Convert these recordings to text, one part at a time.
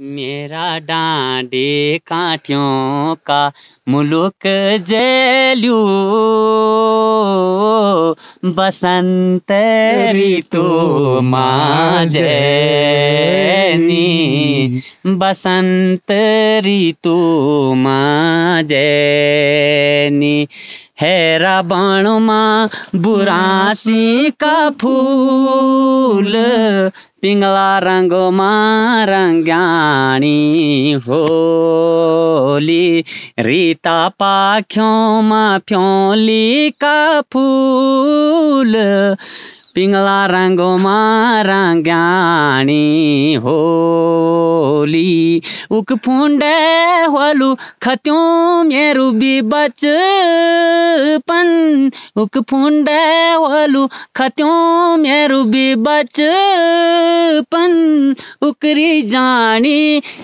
मेरा डांडे काठियों का मुलुक जेलू बसंत ऋतु माजनी बसंत ऋतु माजनी है माँ बुरासी का फूल पिंगला रंगमा रंगाणी होली रीता पाख्यों मा फ्योली का फूल पिंगला रंगो मारा ज्ञानी होली उक फुंडे होलू खत्यों मेरू भी बचपन उक फुंडे होलू खत्यों मेरू भी बचपन उकरी जानी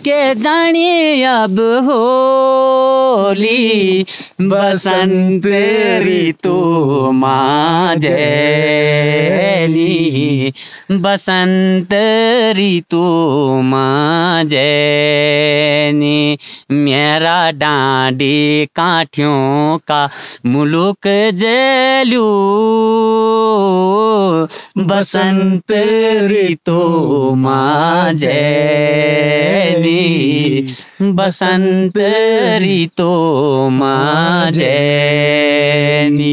के जानी अब होली बसंत ऋतु माजे बसंत ऋतु जैनी मेरा डांडी काठियों का मुलुक जलू बसंत ऋतु जैनी बसंत ऋतु जैनी